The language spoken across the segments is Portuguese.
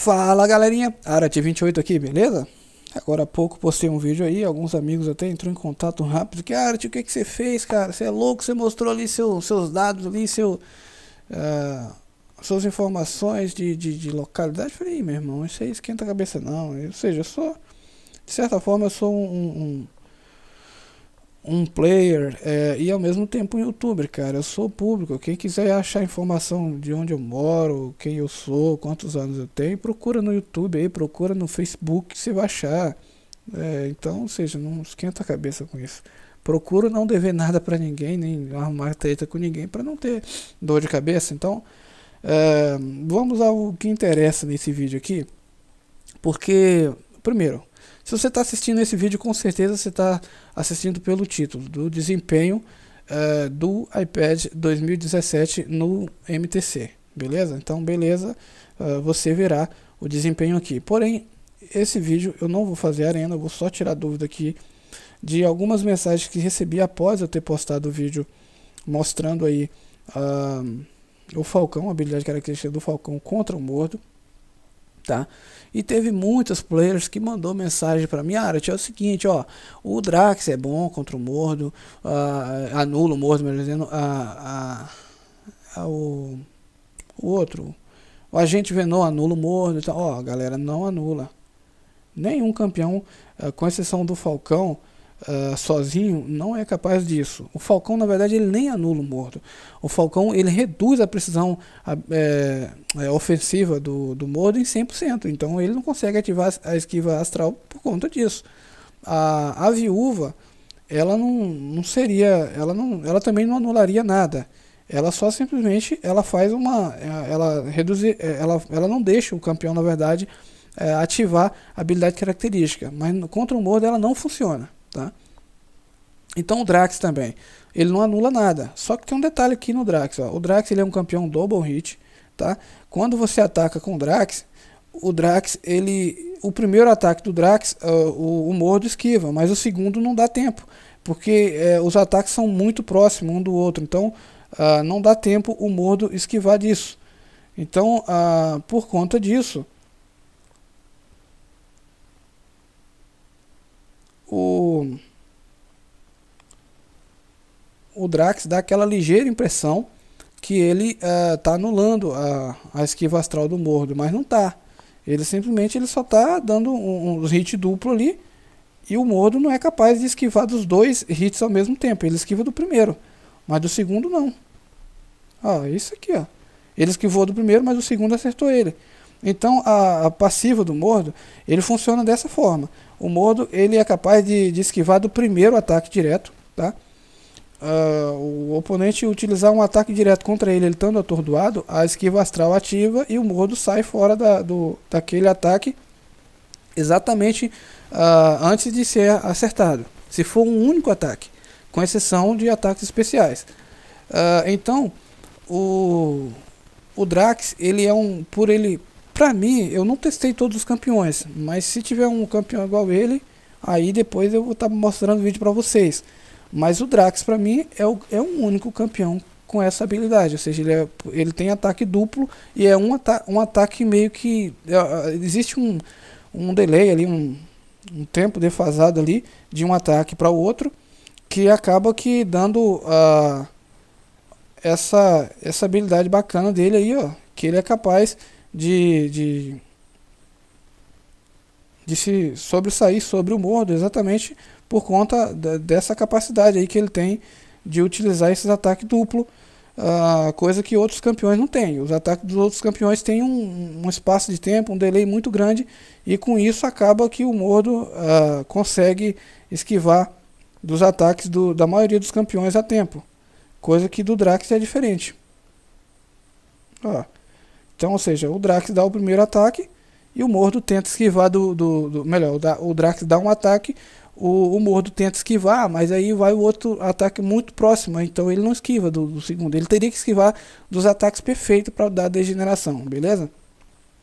Fala galerinha, Arati28 aqui, beleza? Agora há pouco postei um vídeo aí, alguns amigos até entrou em contato rápido. Que Arati, o que, é que você fez, cara? Você é louco, você mostrou ali seu, seus dados, ali seu, uh, suas informações de, de, de localidade. Eu falei, meu irmão, isso aí esquenta a cabeça não. Ou seja, eu sou, de certa forma, eu sou um, um um player é, e ao mesmo tempo um youtuber, cara. Eu sou público. Quem quiser achar informação de onde eu moro, quem eu sou, quantos anos eu tenho, procura no YouTube aí, procura no Facebook, você vai achar. É, então, ou seja, não esquenta a cabeça com isso. Procuro não dever nada para ninguém, nem arrumar treta com ninguém para não ter dor de cabeça. Então, é, vamos ao que interessa nesse vídeo aqui. Porque, primeiro, se você está assistindo esse vídeo, com certeza você está assistindo pelo título do desempenho uh, do iPad 2017 no MTC, beleza? Então, beleza, uh, você verá o desempenho aqui. Porém, esse vídeo eu não vou fazer arena, eu vou só tirar dúvida aqui de algumas mensagens que recebi após eu ter postado o vídeo mostrando aí uh, o Falcão, a habilidade característica do Falcão contra o Mordo tá? E teve muitos players que mandou mensagem para mim, ah, é o seguinte, ó, o Drax é bom contra o Mordo, uh, anula o Mordo, melhor dizendo, a, o, o outro, o agente Venom anula o Mordo então tal, ó, galera, não anula. Nenhum campeão, uh, com exceção do Falcão, uh, sozinho não é capaz disso. O Falcão, na verdade, ele nem anula o Mordo. O Falcão ele reduz a precisão é, é, ofensiva do, do Mordo em 100%. Então ele não consegue ativar a esquiva astral por conta disso. A, a viúva, ela não, não seria. Ela, não, ela também não anularia nada ela só simplesmente ela faz uma eh, ela reduzir ela, ela não deixa o campeão na verdade ativar a habilidade característica mas contra o Mordo ela não funciona Tá? Então o Drax também, ele não anula nada. Só que tem um detalhe aqui no Drax. Ó. O Drax ele é um campeão double hit. Tá? Quando você ataca com o Drax, o Drax, ele, o primeiro ataque do Drax, uh, o, o Mordo esquiva, mas o segundo não dá tempo, porque uh, os ataques são muito próximos um do outro, então uh, não dá tempo o Mordo esquivar disso. Então, ah, por conta disso, o Drax dá aquela ligeira impressão que ele está eh, anulando a, a esquiva astral do Mordo, mas não está. Ele simplesmente ele só está dando um, um hit duplo ali e o Mordo não é capaz de esquivar dos dois hits ao mesmo tempo. Ele esquiva do primeiro, mas do segundo não. Ó, isso aqui, ó. Ele esquivou do primeiro, mas o segundo acertou ele. Então a, a passiva do Mordo ele funciona dessa forma. O Mordo ele é capaz de, de esquivar do primeiro ataque direto, tá? uh, o oponente utilizar um ataque direto contra ele, ele estando atordoado, a esquiva astral ativa e o mordo sai fora da, do, daquele ataque exatamente uh, antes de ser acertado. Se for um único ataque, com exceção de ataques especiais. Uh, então, o, o Drax, ele é um. Por ele. Pra mim, eu não testei todos os campeões, mas se tiver um campeão igual ele, aí depois eu vou estar tá mostrando o vídeo para vocês. Mas o Drax, para mim, é, o, é um único campeão com essa habilidade. Ou seja, ele, é, ele tem ataque duplo e é um, ata um ataque meio que. É, é existe um, um delay ali, um, um tempo defasado ali de um ataque para o outro que acaba que dando a. Uh, essa, essa habilidade bacana dele aí, ó, que ele é capaz de, de de se sobressair sobre o Mordo, exatamente por conta dessa capacidade aí que ele tem de utilizar esses ataques duplo, uh, coisa que outros campeões não têm. Os ataques dos outros campeões têm um, um, espaço de tempo, um delay muito grande, e com isso acaba que o Mordo uh, consegue esquivar dos ataques do, da maioria dos campeões a tempo, coisa que do Drax é diferente. Ó. Então, ou seja, o Drax dá o primeiro ataque, e o Mordo tenta esquivar do. do, do melhor, o Drax dá um ataque, o, o, Mordo tenta esquivar, ah, mas aí vai o outro ataque muito próximo. Então ele não esquiva do, do segundo. Ele teria que esquivar dos ataques perfeitos para dar degeneração, beleza?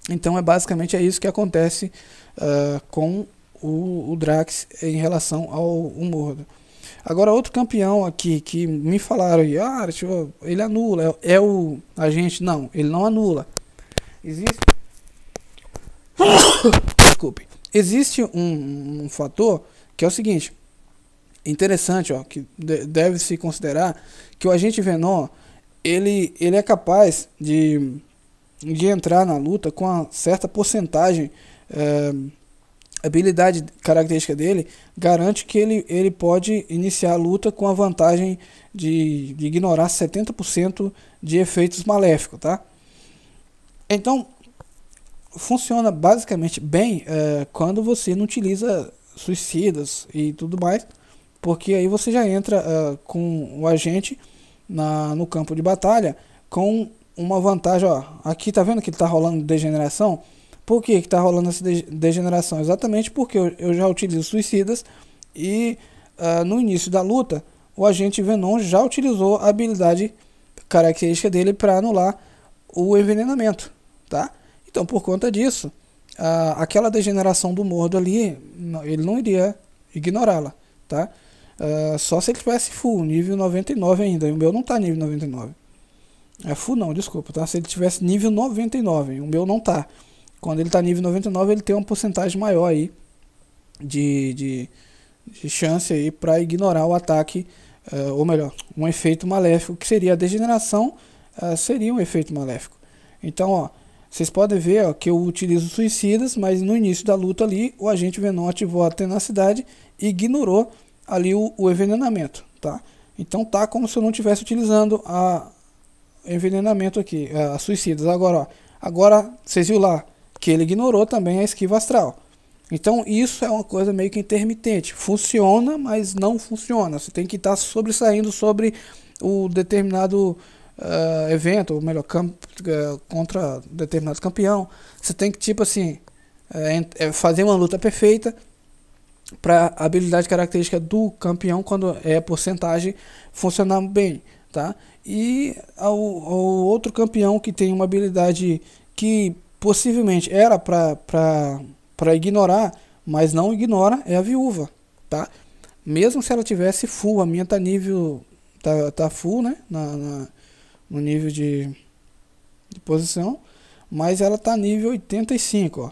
Então é basicamente é isso que acontece uh, com o, o, Drax em relação ao Mordo. Agora, outro campeão aqui que me falaram, ah, ele anula, é, é o agente. Não, ele não anula. Existe Desculpe. Existe um, um, fator que é o seguinte, interessante, ó, que deve se considerar que o agente Venom ele, ele é capaz de, de entrar na luta com uma certa porcentagem é, habilidade característica dele garante que ele, ele pode iniciar a luta com a vantagem de, de ignorar 70% de efeitos maléficos, tá? Então, funciona basicamente bem é, quando você não utiliza suicidas e tudo mais, porque aí você já entra é, com o agente na, no campo de batalha com uma vantagem. Ó, aqui tá vendo que está rolando degeneração? Por que está rolando essa degeneração? Exatamente porque eu, eu, já utilizo suicidas e uh, no início da luta o agente Venom já utilizou a habilidade característica dele para anular o envenenamento, tá? Então, por conta disso, a, aquela degeneração do mordo ali, ele não iria ignorá-la, tá? Uh, só se ele tivesse full, nível 99 ainda. E o meu não tá nível 99. É full não, desculpa, tá? Se ele tivesse nível 99, o meu não tá. Quando ele tá nível 99, ele tem uma porcentagem maior aí de, de, de chance aí para ignorar o ataque, uh, ou melhor, um efeito maléfico, que seria a degeneração, uh, seria um efeito maléfico. Então, ó, vocês podem ver ó, que eu utilizo suicidas, mas no início da luta ali, o agente Venom ativou a tenacidade e ignorou ali o, o envenenamento, tá? Então tá como se eu não estivesse utilizando a envenenamento aqui, é, a suicidas. Agora, ó, agora vocês viram lá que ele ignorou também a esquiva astral. Então isso é uma coisa meio que intermitente. Funciona, mas não funciona. Você tem que estar tá sobressaindo sobre o determinado uh, evento, ou melhor, campo, eh, contra determinado campeão. Você tem que, tipo assim, é, é fazer uma luta perfeita para a habilidade característica do campeão, quando é porcentagem, funcionar bem, tá? E ao, ao outro campeão que tem uma habilidade que possivelmente era para ignorar, mas não ignora, é a viúva, tá? Mesmo se ela tivesse full, a minha tá nível, tá, tá full, né? Na, na no nível de de posição, mas ela tá nível 85, ó.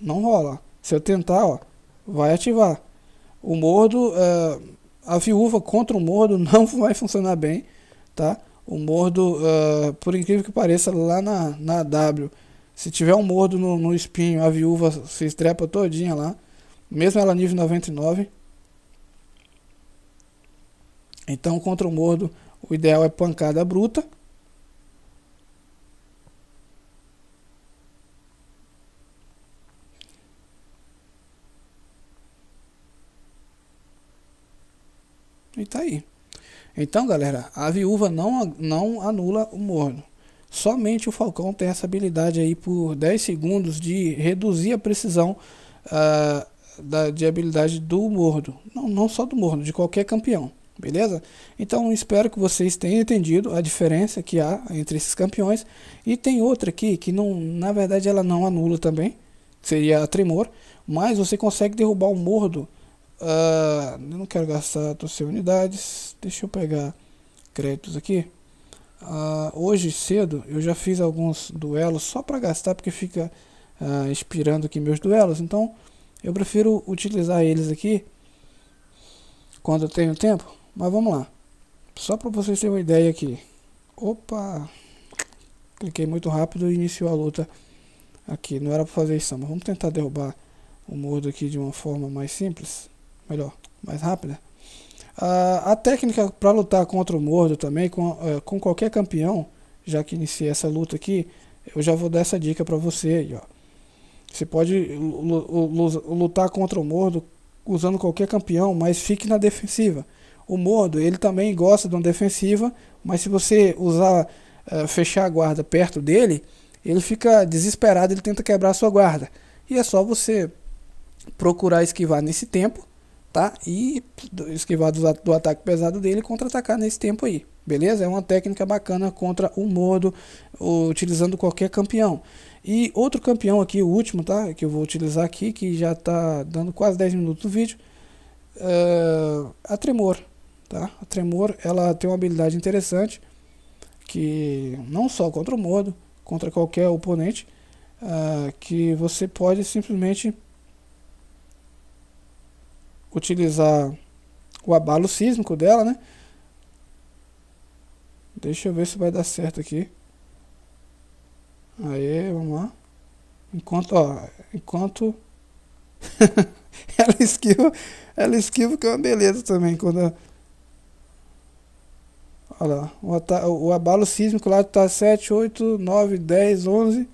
Não rola. Se eu tentar, ó, vai ativar. O mordo, é, a viúva contra o mordo não vai funcionar bem, tá? O mordo, é, por incrível que pareça, lá na, na W, se tiver um mordo no, no espinho, a viúva se estrepa todinha lá. Mesmo ela nível 99. Então, contra o mordo, o ideal é pancada bruta, tá aí. Então, galera, a viúva não, não anula o morno. Somente o Falcão tem essa habilidade aí por 10 segundos de reduzir a precisão uh, da, de habilidade do morno. Não, não só do morno, de qualquer campeão. Beleza? Então espero que vocês tenham entendido a diferença que há entre esses campeões. E tem outra aqui que não, na verdade ela não anula também. Seria a Tremor. Mas você consegue derrubar o mordo Uh, eu não quero gastar torcer unidades. Deixa eu pegar créditos aqui. Uh, hoje cedo eu já fiz alguns duelos só para gastar, porque fica uh, ah, inspirando aqui meus duelos. Então eu prefiro utilizar eles aqui quando eu tenho tempo. Mas vamos lá. Só para vocês terem uma ideia aqui. Opa! Cliquei muito rápido e iniciou a luta aqui. Não era para fazer isso, mas vamos tentar derrubar o mordo aqui de uma forma mais simples melhor, mais rápida. A, ah, a técnica para lutar contra o Mordo também, com, eh, com qualquer campeão, já que iniciei essa luta aqui, eu já vou dar essa dica para você aí, ó. Você pode lutar contra o Mordo usando qualquer campeão, mas fique na defensiva. O Mordo, ele também gosta de uma defensiva, mas se você usar, uh, fechar a guarda perto dele, ele fica desesperado, ele tenta quebrar a sua guarda. E é só você procurar esquivar nesse tempo tá? E esquivar do, do ataque pesado dele e contra-atacar nesse tempo aí, beleza? É uma técnica bacana contra o Modo, utilizando qualquer campeão. E outro campeão aqui, o último, tá? Que eu vou utilizar aqui, que já tá dando quase 10 minutos do vídeo, é, a Tremor, tá? A Tremor, ela tem uma habilidade interessante, que não só contra o Modo, contra qualquer oponente, é, que você pode simplesmente utilizar o abalo sísmico dela, né? Deixa eu ver se vai dar certo aqui. Aí, vamos lá. Enquanto, ó, enquanto ela esquiva, ela esquiva que é uma beleza também quando ela... Olha lá, o, o abalo sísmico lá tá 7, 8, 9, 10, 11.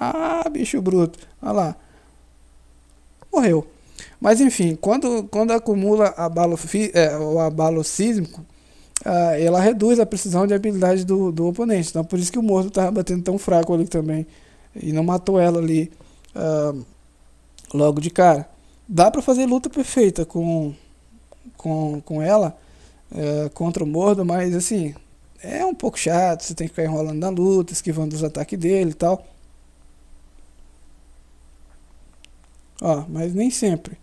Ah, bicho bruto. Olha lá morreu. Mas enfim, quando, quando acumula abalo, é, o abalo sísmico, ah, ela reduz a precisão de habilidade do, do oponente. Então por isso que o morto estava batendo tão fraco ali também. E não matou ela ali ah, logo de cara. Dá para fazer luta perfeita com, com, com ela é, contra o mordo, mas assim, é um pouco chato, você tem que ficar enrolando na luta, esquivando os ataques dele e tal. Ó, mas nem sempre.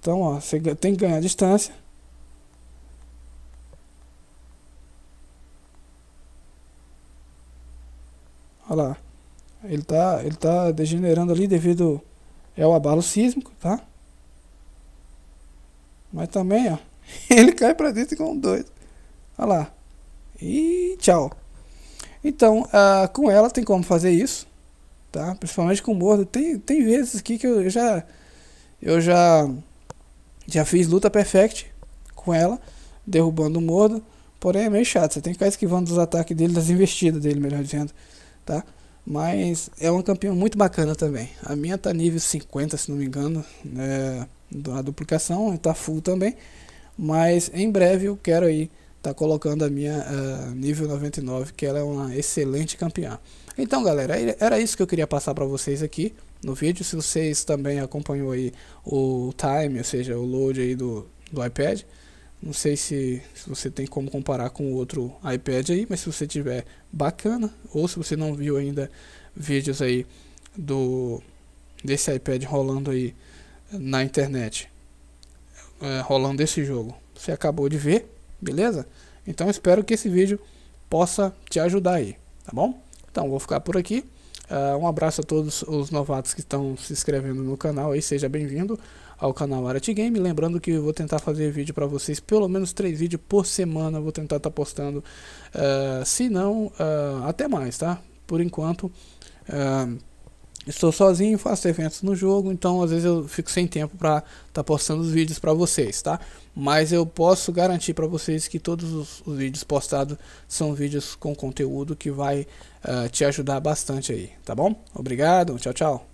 Então, ó, você tem que ganhar distância. Olha lá. Ele tá, ele tá degenerando ali devido é o abalo sísmico, tá? Mas também, ó, ele cai para dentro com dois. Olha lá. E tchau. Então, ah, com ela tem como fazer isso tá? Principalmente com morno. Tem, tem vezes aqui que eu, já eu já já fiz luta perfect com ela, derrubando o mordo. Porém é meio chato, você tem que ficar esquivando dos ataques dele, das investidas dele, melhor dizendo, tá? Mas é uma campeã muito bacana também. A minha tá nível 50, se não me engano, né? da duplicação, tá full também. Mas em breve eu quero aí tá colocando a minha uh, nível 99, que ela é uma excelente campeã. Então, galera, era isso que eu queria passar para vocês aqui no vídeo. Se vocês também acompanhou aí o time, ou seja, o load aí do, do iPad, não sei se, se você tem como comparar com o outro iPad aí, mas se você tiver bacana, ou se você não viu ainda vídeos aí do desse iPad rolando aí na internet, é, rolando esse jogo, você acabou de ver, Beleza? Então espero que esse vídeo possa te ajudar aí, tá bom? Então vou ficar por aqui. Uh, um abraço a todos os novatos que estão se inscrevendo no canal e seja bem-vindo ao canal Arate Game. Lembrando que eu vou tentar fazer vídeo para vocês, pelo menos três vídeos por semana, vou tentar estar tá postando, uh, se não, uh, até mais, tá? Por enquanto, estou sozinho, faço eventos no jogo, então às vezes eu fico sem tempo para estar tá postando os vídeos para vocês, tá? Mas eu posso garantir para vocês que todos os, os, vídeos postados são vídeos com conteúdo que vai uh, te ajudar bastante aí, tá bom? Obrigado, tchau, tchau.